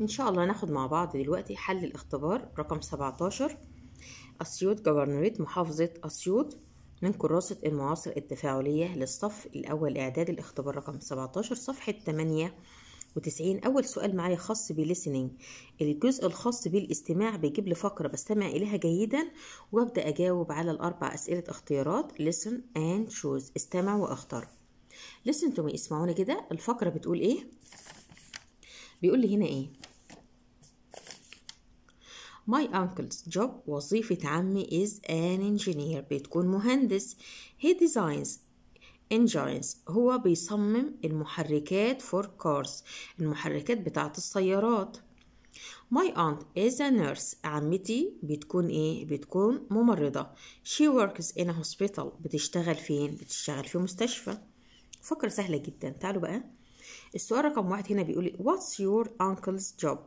ان شاء الله هناخد مع بعض دلوقتي حل الاختبار رقم 17 اسيوط جبرنريت محافظة اسيوط من كراسة المعاصر التفاعلية للصف الأول إعداد الاختبار رقم 17 صفحة وتسعين أول سؤال معايا خاص بليسنينج الجزء الخاص بالاستماع بيجيب لي فقرة بستمع إليها جيدا وأبدأ أجاوب على الأربع أسئلة اختيارات listen and choose استمع واختار listen to me اسمعوني كده الفقرة بتقول إيه بيقول لي هنا إيه My uncle's job وظيفة عمي is an engineer بتكون مهندس he designs engines هو بيصمم المحركات for cars المحركات بتاعة السيارات My aunt is a nurse عمتي بتكون ايه بتكون ممرضة she works in a hospital بتشتغل فين بتشتغل في مستشفى فكرة سهلة جدا تعالوا بقى السؤال رقم واحد هنا بيقول what's your uncle's job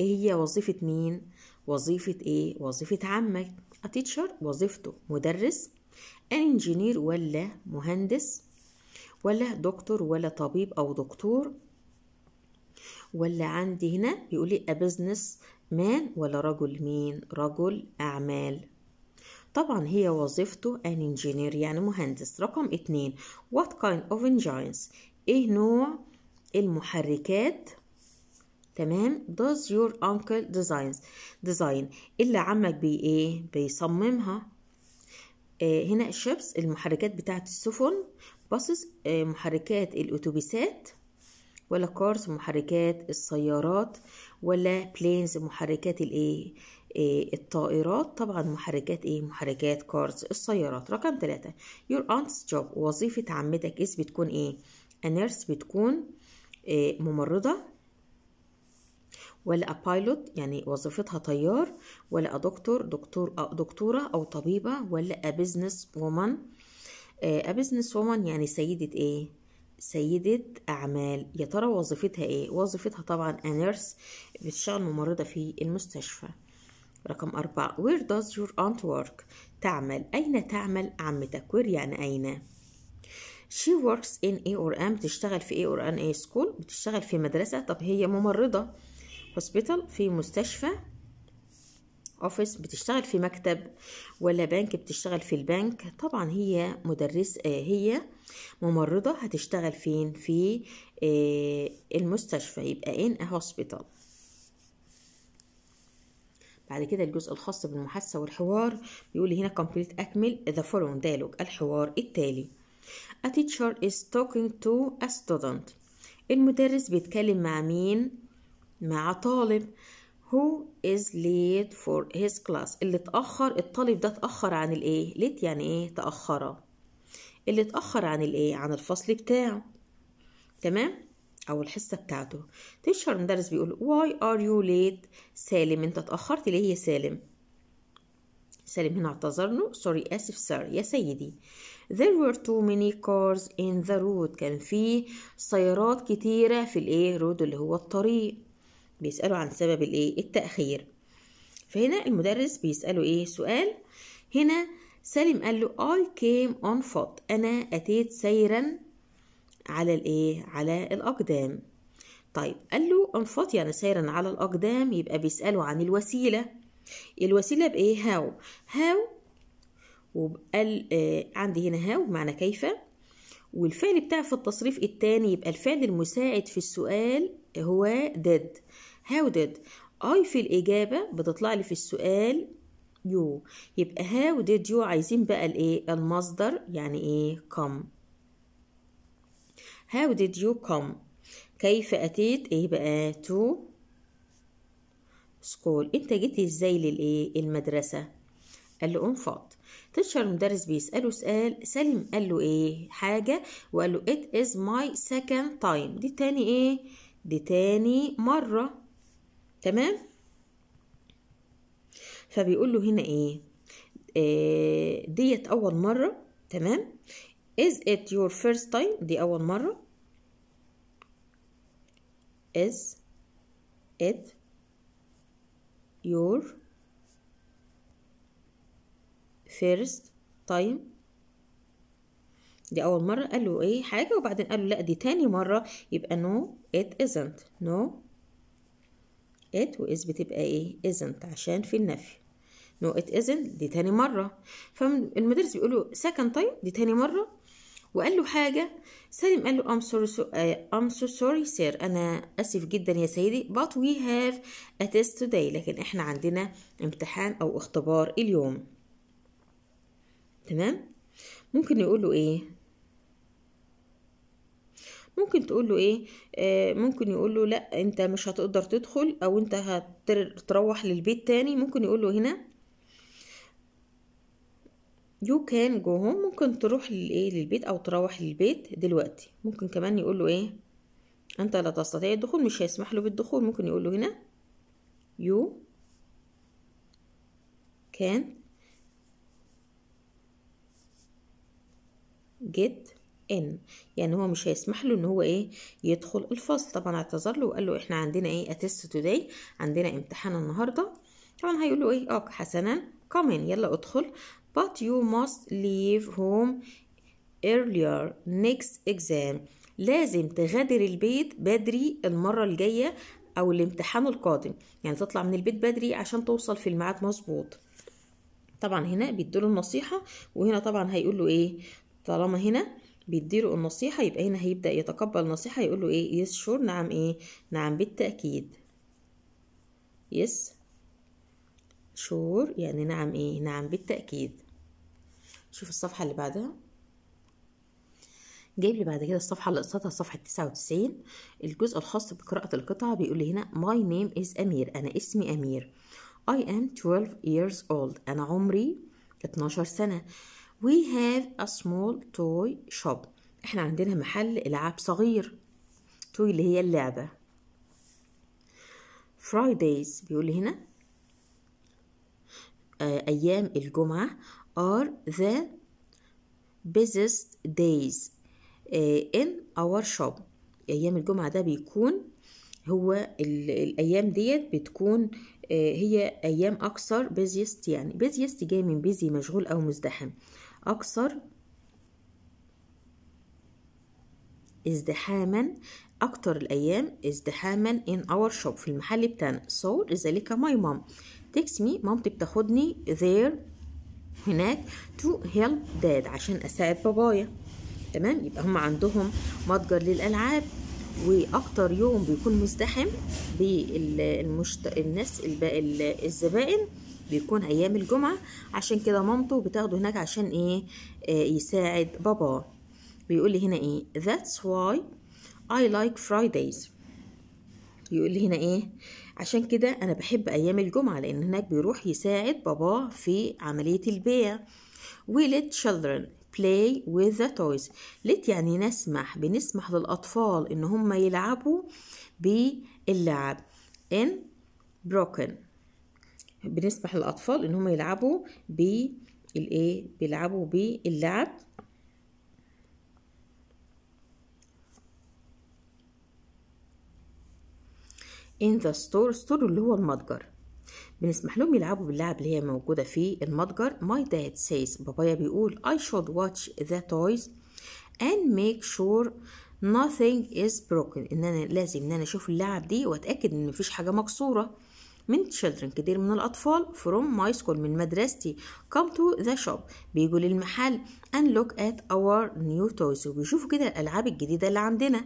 ايه هي وظيفة مين وظيفة إيه؟ وظيفة عمك التيتشر وظيفته مدرس انجينير ولا مهندس ولا دكتور ولا طبيب أو دكتور ولا عندي هنا بيقول لي بزنس مان ولا رجل مين رجل أعمال طبعا هي وظيفته ان انجينير يعني مهندس رقم اتنين what kind of engines ايه نوع المحركات تمام does your uncle designs design اللي عمك بي ايه بيصممها آه هنا الشيبس المحركات بتاعه السفن باصص آه محركات الاتوبيسات ولا كارز محركات السيارات ولا بلينز محركات الايه إيه آه، الطائرات طبعا محركات ايه محركات كارز السيارات رقم ثلاثة your aunt's job وظيفة عمتك اس بتكون ايه a nurse بتكون إيه ممرضة ولا بايلوت يعني وظيفتها طيار ولا دكتور دكتور دكتورة أو طبيبة ولا بزنس وومن بزنس وومن يعني سيدة إيه سيدة أعمال يا ترى وظيفتها إيه وظيفتها طبعا أنيرس بتشتغل ممرضة في المستشفى رقم أربعة Where does your aunt work تعمل أين تعمل عمتك وير يعني أين She works in A or M بتشتغل في A or N A school بتشتغل في مدرسة طب هي ممرضة هوسبيتال في مستشفى اوفيس بتشتغل في مكتب ولا بنك بتشتغل في البنك طبعا هي مدرس آه، هي ممرضه هتشتغل فين في آه، المستشفى يبقى ان هوسبيتال بعد كده الجزء الخاص بالمحادثه والحوار بيقول هنا كومبليت اكمل ذا فولوينج ديالوج الحوار التالي A teacher is talking to a student المدرس بيتكلم مع مين مع طالب who is late for his class اللي اتأخر الطالب ده اتأخر عن الايه late يعني ايه تأخر اللي اتأخر عن الايه عن الفصل بتاعه تمام او الحصة بتاعته تشهر مدرس بيقول why are you late سالم انت اتأخرت ليه يا سالم سالم هنا اعتذر له سوري اسف سار يا سيدي there were too many cars in the road كان في سيارات كتيرة في الايه road اللي هو الطريق بيسأله عن سبب الايه التأخير فهنا المدرس بيسأله ايه سؤال هنا سالم قال له I came on foot أنا أتيت سيرا على الايه على الأقدام طيب قال له on foot يعني سيرا على الأقدام يبقى بيسأله عن الوسيلة الوسيلة بإيه هاو هاو وقال آه عندي هنا هاو معنى كيف والفعل بتاعي في التصريف التاني يبقى الفعل المساعد في السؤال هو did how did I في الإجابة بتطلع لي في السؤال you يبقى how did you عايزين بقى الايه المصدر يعني ايه come how did you come كيف أتيت ايه بقى to school انت جيت ازاي للايه المدرسة قال له انفاض تيتشر المدرس بيسأله سؤال سالم قال له ايه حاجة وقال له it is my second time دي تاني ايه دي تاني مرة تمام فبيقول له هنا ايه, إيه ديت اول مرة تمام is it your first time دي اول مرة is it your first time دي اول مره قال له ايه حاجه وبعدين قال له لا دي تاني مره يبقى نو ات isn't نو ات واز بتبقى ايه isn't عشان في النفي نو ات isn't دي تاني مره فالمدرس بيقول له second time دي تاني مره وقال له حاجه سالم قال له so, uh, I'm so sorry sir انا اسف جدا يا سيدي but we have a test today لكن احنا عندنا امتحان او اختبار اليوم تمام ممكن له ايه ممكن تقول له ايه آه ممكن يقول له لا انت مش هتقدر تدخل او انت هتروح للبيت تاني ممكن يقول له هنا يو كان جو هوم ممكن تروح للايه للبيت او تروح للبيت دلوقتي ممكن كمان يقول له ايه انت لا تستطيع الدخول مش هيسمح له بالدخول ممكن يقول له هنا يو كان get in يعني هو مش هيسمح له ان هو ايه يدخل الفصل طبعا اعتذر له وقال له احنا عندنا ايه اتست توداي عندنا امتحان النهارده طبعا هيقول له ايه اه حسنا come in يلا ادخل but you must leave home earlier next exam لازم تغادر البيت بدري المرة الجاية أو الامتحان القادم يعني تطلع من البيت بدري عشان توصل في الميعاد مظبوط طبعا هنا له النصيحة وهنا طبعا هيقول له ايه طالما هنا بيديله النصيحة يبقى هنا هيبدأ يتقبل النصيحة يقول له ايه يس شور نعم ايه نعم بالتأكيد يس شور يعني نعم ايه نعم بالتأكيد شوف الصفحة اللي بعدها جايب لي بعد كده الصفحة اللي قصادها صفحة 99 الجزء الخاص بقراءة القطعة بيقول لي هنا ماي نيم از أمير أنا اسمي أمير I am 12 years old أنا عمري 12 سنة We have a small toy shop احنا عندنا محل العاب صغير توي اللي هي اللعبة Fridays بيقول هنا آه، أيام الجمعة are the busiest days آه، in our shop أيام الجمعة ده بيكون هو الأيام ديت بتكون آه، هي أيام أكثر busiest يعني busiest جاي من busy مشغول أو مزدحم أكثر ازدحاما أكثر الأيام ازدحاما in our shop في المحل بتاعنا so لذلك my mom takes me مامتي بتاخدني there هناك to help dad عشان أساعد بابايا تمام يبقى هم عندهم متجر للألعاب وأكتر يوم بيكون مزدحم بالمشت... الناس الباقي الزبائن بيكون ايام الجمعه عشان كده مامته بتاخده هناك عشان ايه آه يساعد باباه بيقول لي هنا ايه that's why I like Fridays يقول لي هنا ايه عشان كده انا بحب ايام الجمعه لان هناك بيروح يساعد باباه في عمليه البيع we let children play with the toys let يعني نسمح بنسمح للأطفال إن هم يلعبوا باللعب in broken بنسمح للاطفال ان هم يلعبوا بالايه بيلعبوا باللعب in the store store اللي هو المتجر بنسمح لهم يلعبوا باللعب اللي هي موجودة في المتجر my dad says بابايا بيقول I should watch the toys and make sure nothing is broken ان انا لازم ان انا اشوف اللعب دي واتاكد ان مفيش حاجة مكسورة من children كتير من الأطفال from my school من مدرستي come to the shop بيجوا للمحل and look at our new toys وبيشوفوا كده الألعاب الجديدة اللي عندنا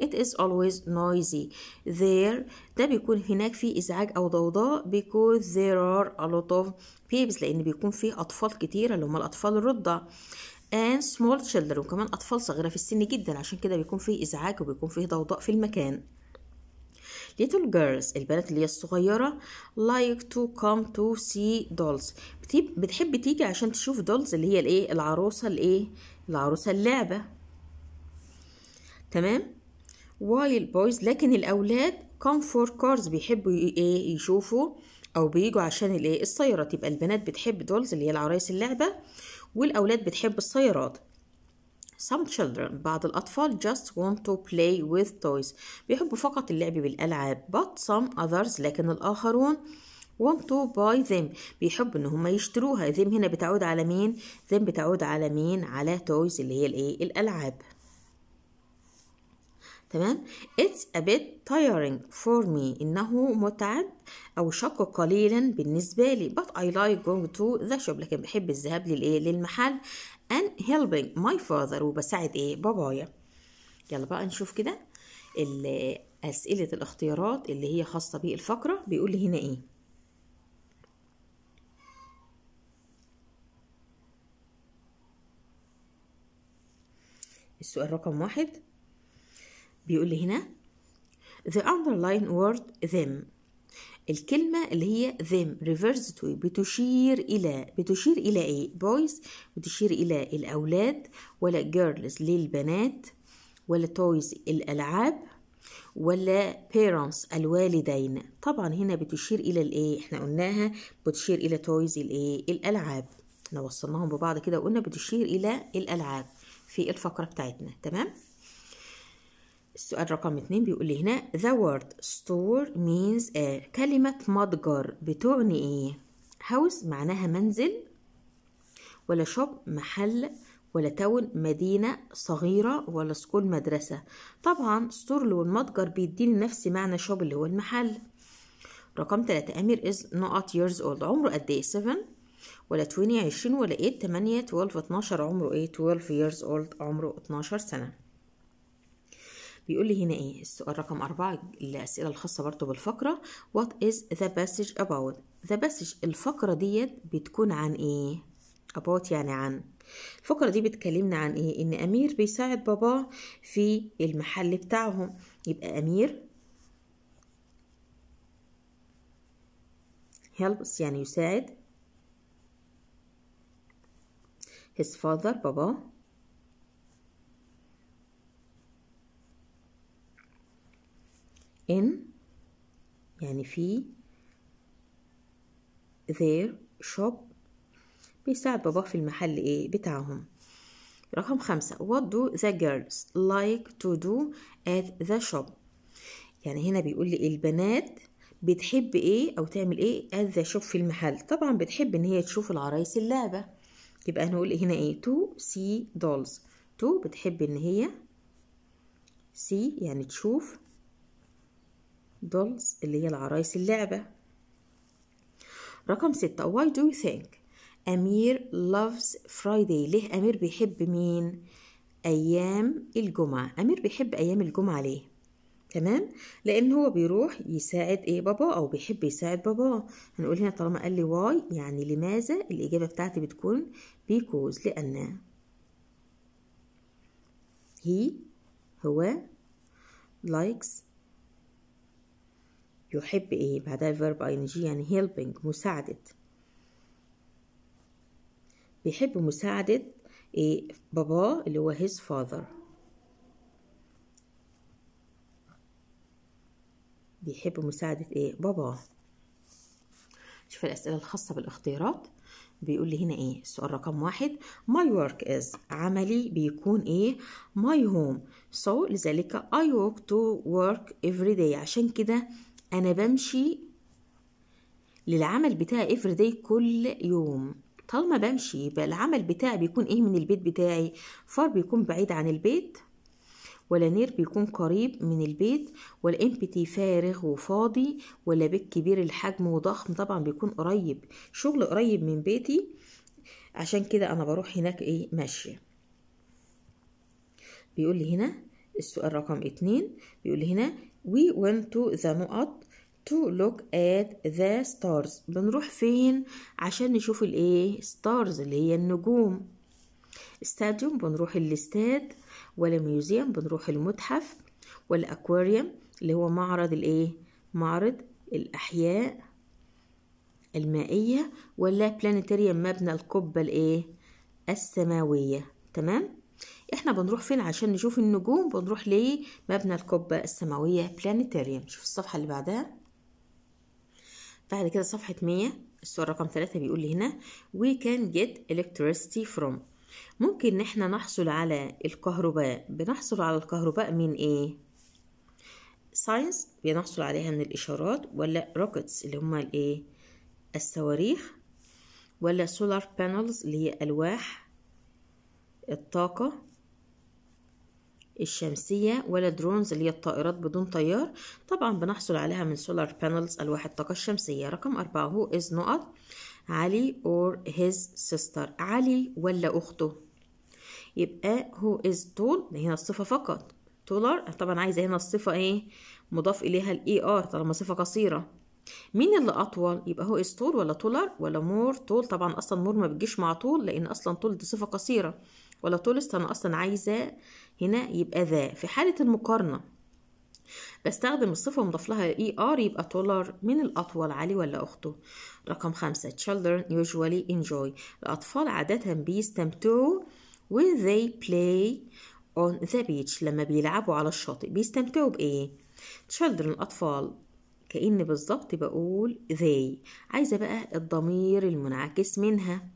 It is always noisy there ده بيكون هناك في إزعاج أو ضوضاء because there are a lot of babies لأن بيكون في أطفال كتيرة اللي هم الأطفال الرضع and small children وكمان أطفال صغيرة في السن جدا عشان كده بيكون فيه إزعاج وبيكون فيه ضوضاء في المكان little girls البنات اللي هي الصغيرة like to come to see dolls بتحب تيجي عشان تشوف dolls اللي هي الايه العروسة الايه العروسة اللعبة تمام while boys لكن الأولاد come for cars بيحبوا ايه يشوفوا أو بيجوا عشان الايه السيارات يبقى البنات بتحب dolls اللي هي العرايس اللعبة والأولاد بتحب السيارات Some children بعض الأطفال just want to play with toys بيحبوا فقط اللعب بالألعاب but some others لكن الآخرون want to buy them بيحبوا ان هم يشتروها them هنا بتعود على مين them بتعود على مين على toys اللي هي الايه الالعاب تمام it's a bit tiring for me انه متعب او شق قليلا بالنسبه لي but I like going to the shop لكن بحب الذهاب للايه للمحل and helping my father وبساعد ايه بابايا يلا بقى نشوف كده أسئلة الاختيارات اللي هي خاصة بالفقرة بيقول لي هنا ايه السؤال رقم واحد بيقول لي هنا the underlying word them الكلمة اللي هي them refers to بتشير إلى بتشير إلى إيه؟ boys بتشير إلى الأولاد ولا girls للبنات ولا toys الألعاب ولا parents الوالدين طبعا هنا بتشير إلى الإيه؟ إحنا قلناها بتشير إلى toys الإيه؟ الألعاب احنا وصلناهم ببعض كده وقلنا بتشير إلى الألعاب في الفقرة بتاعتنا تمام؟ السؤال رقم اتنين بيقول لي هنا the word store means a كلمة متجر بتعني ايه house معناها منزل ولا shop محل ولا تاون مدينة صغيرة ولا سكول مدرسة طبعا ستور اللي هو المتجر بيديني نفس معنى شوب اللي هو المحل رقم تلاتة أمير is not years old عمره قد ايه 7 ولا 20 20 ولا 8 8 12 12 عمره ايه 12 years old عمره 12 سنة بيقول لي هنا ايه السؤال رقم أربعة الأسئلة الخاصة برضو بالفقرة what is the passage about the passage الفقرة ديت بتكون عن ايه about يعني عن الفقرة دي بتكلمنا عن ايه ان أمير بيساعد باباه في المحل بتاعهم يبقى أمير helps يعني يساعد his father باباه in يعني في their shop بيساعد باباه في المحل ايه بتاعهم رقم خمسة what do the girls like to do at the shop يعني هنا بيقول لي البنات بتحب ايه او تعمل ايه at the shop في المحل طبعا بتحب ان هي تشوف العرايس اللعبة يبقى هنقول هنا ايه to see dolls to بتحب ان هي see يعني تشوف دولز اللي هي العرايس اللعبة رقم ستة why do you think أمير loves Friday ليه أمير بيحب مين أيام الجمعة أمير بيحب أيام الجمعة ليه تمام لان هو بيروح يساعد ايه بابا او بيحب يساعد بابا هنقول هنا طالما قال لي واي يعني لماذا الاجابه بتاعتي بتكون بيكوز لان هي هو لايكس يحب ايه بعدها فيرب اي جي يعني helping مساعدة بيحب مساعدة ايه باباه اللي هو his father بيحب مساعدة ايه باباه شوف الأسئلة الخاصة بالاختيارات بيقول لي هنا ايه السؤال رقم واحد my work is عملي بيكون ايه my home so لذلك I walk to work every day عشان كده انا بمشي للعمل بتاعي افري كل يوم طالما بمشي يبقى العمل بتاعي بيكون ايه من البيت بتاعي فار بيكون بعيد عن البيت ولا نير بيكون قريب من البيت ولا امبتي فارغ وفاضي ولا بيت كبير الحجم وضخم طبعا بيكون قريب شغل قريب من بيتي عشان كده انا بروح هناك ايه ماشيه بيقول لي هنا السؤال رقم اتنين بيقول لي هنا we went to the نقط to look at the stars بنروح فين عشان نشوف الايه stars اللي هي النجوم استاديوم بنروح الاستاد ولا ميوزيوم بنروح المتحف والاكواريوم اللي هو معرض الايه معرض الاحياء المائيه ولا بلانيتاريوم مبنى القبه الايه السماويه تمام احنا بنروح فين عشان نشوف النجوم بنروح لمبنى القبة السماوية بلانيتاريوم شوف الصفحة اللي بعدها بعد كده صفحة مية السؤال رقم ثلاثة بيقول لي هنا we can get electricity from ممكن ان احنا نحصل على الكهرباء بنحصل على الكهرباء من ايه ساينس بنحصل عليها من الاشارات ولا روكتس اللي هما الايه الصواريخ ولا سولار بانلز اللي هي الواح الطاقة الشمسية ولا درونز اللي هي الطائرات بدون طيار طبعا بنحصل عليها من سولار بانلز ألواح الطاقة الشمسية رقم أربعة هو إز نقط علي اور هيز سيستر علي ولا أخته يبقى هو إز طول هنا الصفة فقط تولر طبعا عايزة هنا الصفة إيه مضاف إليها الإي آر er. طالما صفة قصيرة مين اللي اطول يبقى هو از طول ولا طولر ولا مور طول طبعا اصلا مور ما بتجيش مع طول لان اصلا طول دي صفه قصيره ولا طولست انا اصلا عايزه هنا يبقى ذا في حاله المقارنه بستخدم الصفه ومضاف لها اي ار يبقى taller من الاطول علي ولا اخته رقم خمسة children usually enjoy الاطفال عاده بيستمتعوا when they play on the beach لما بيلعبوا على الشاطئ بيستمتعوا بايه children الاطفال كأن بالظبط بقول they عايزة بقى الضمير المنعكس منها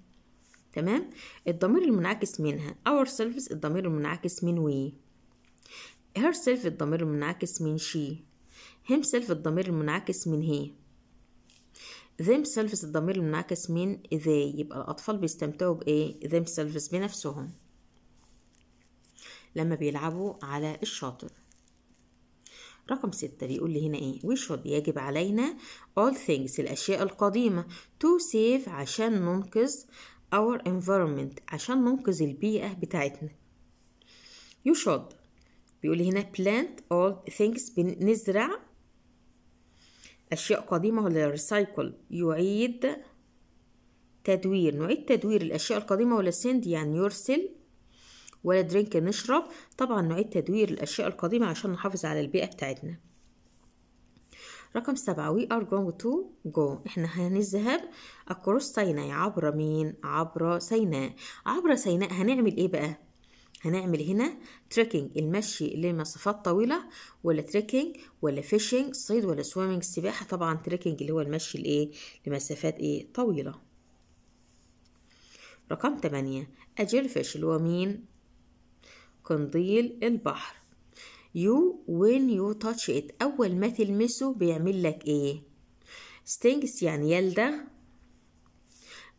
تمام الضمير المنعكس منها ourselves الضمير المنعكس من we herself الضمير المنعكس من she himself الضمير المنعكس من he themselves الضمير المنعكس من they يبقى الأطفال بيستمتعوا بإيه themselves بنفسهم لما بيلعبوا على الشاطئ رقم ستة بيقول لي هنا ايه we should يجب علينا all things الأشياء القديمة to save عشان ننقذ our environment عشان ننقذ البيئة بتاعتنا you should بيقول هنا plant all things بنزرع أشياء قديمة ولا recycle يعيد تدوير نعيد تدوير الأشياء القديمة ولا send يعني يرسل ولا drink نشرب طبعا نعيد تدوير الأشياء القديمة عشان نحافظ على البيئة بتاعتنا رقم سبعة we are going to go احنا هنذهب across سيناء عبر مين عبر سيناء عبر سيناء هنعمل ايه بقى هنعمل هنا تريكنج المشي لمسافات طويلة ولا تريكنج ولا فيشنج صيد ولا سويمنج سباحة طبعا تريكنج اللي هو المشي الايه لمسافات ايه طويلة رقم تمانية اجيل فيش اللي هو مين قنديل البحر يو when يو تاتش it أول ما تلمسه بيعمل لك إيه stings يعني يلدغ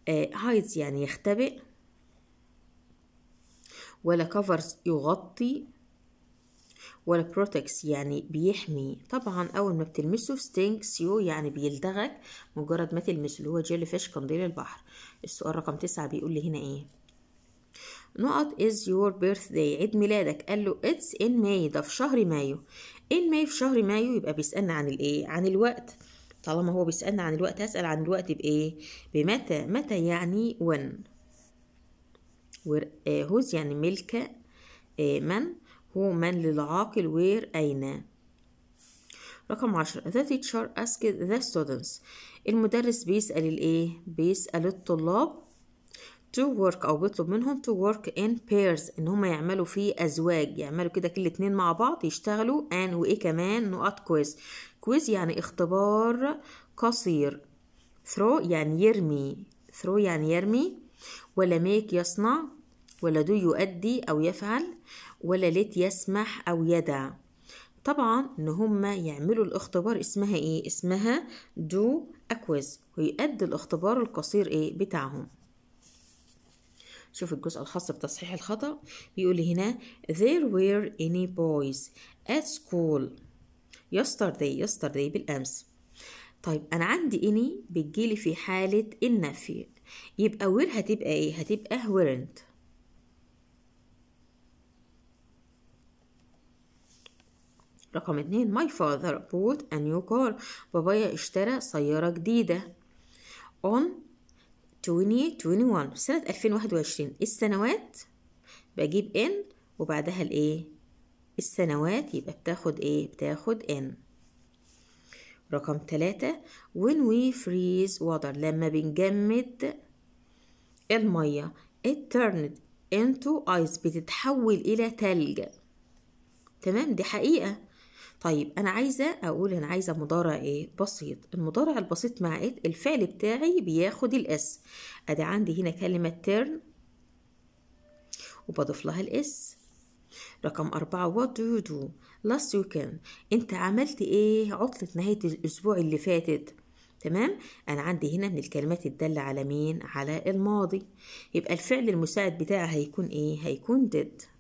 آه، hides يعني يختبئ ولا covers يغطي ولا protects يعني بيحمي طبعا أول ما بتلمسه stings you يعني بيلدغك مجرد ما تلمسه اللي هو جيلي فيش قنديل البحر السؤال رقم تسعة بيقول لي هنا إيه نقط is your birthday عيد ميلادك قال له it's in May ده في شهر مايو in May في شهر مايو يبقى بيسألنا عن الايه عن الوقت طالما هو بيسألنا عن الوقت هسأل عن الوقت بإيه بمتى متى يعني when where uh, whose يعني ملك uh, آه، من هو من للعاقل وير أين رقم عشر the teacher asked the students المدرس بيسأل الإيه بيسأل الطلاب to work او بيطلب منهم to work in pairs ان هم يعملوا فيه ازواج يعملوا كده كل اتنين مع بعض يشتغلوا and وايه كمان نقط quiz quiz يعني اختبار قصير throw يعني يرمي throw يعني يرمي ولا make يصنع ولا do يؤدي او يفعل ولا let يسمح او يدع طبعا ان هم يعملوا الاختبار اسمها ايه اسمها do a quiz ويؤدي الاختبار القصير ايه بتاعهم شوف الجزء الخاص بتصحيح الخطأ بيقول لي هنا there were any boys at school yesterday yesterday بالأمس طيب أنا عندي any بتجيلي في حالة النفي يبقى where هتبقى إيه؟ هتبقى weren't رقم اتنين my father bought a new car بابايا اشترى سيارة جديدة on 2021 سنة 2021 السنوات بجيب n وبعدها الايه السنوات يبقى بتاخد ايه بتاخد n رقم تلاتة when we freeze water لما بنجمد المية it turned into ice بتتحول إلى تلج تمام دي حقيقة طيب انا عايزه اقول انا عايزه مضارع ايه بسيط المضارع البسيط مع إيه؟ الفعل بتاعي بياخد الاس ادي عندي هنا كلمه تيرن وبضيف لها الاس رقم أربعة وات do you do last weekend أنت عملت إيه عطلة نهاية الأسبوع اللي فاتت تمام أنا عندي هنا من الكلمات الدالة على مين على الماضي يبقى الفعل المساعد بتاعها هيكون إيه هيكون did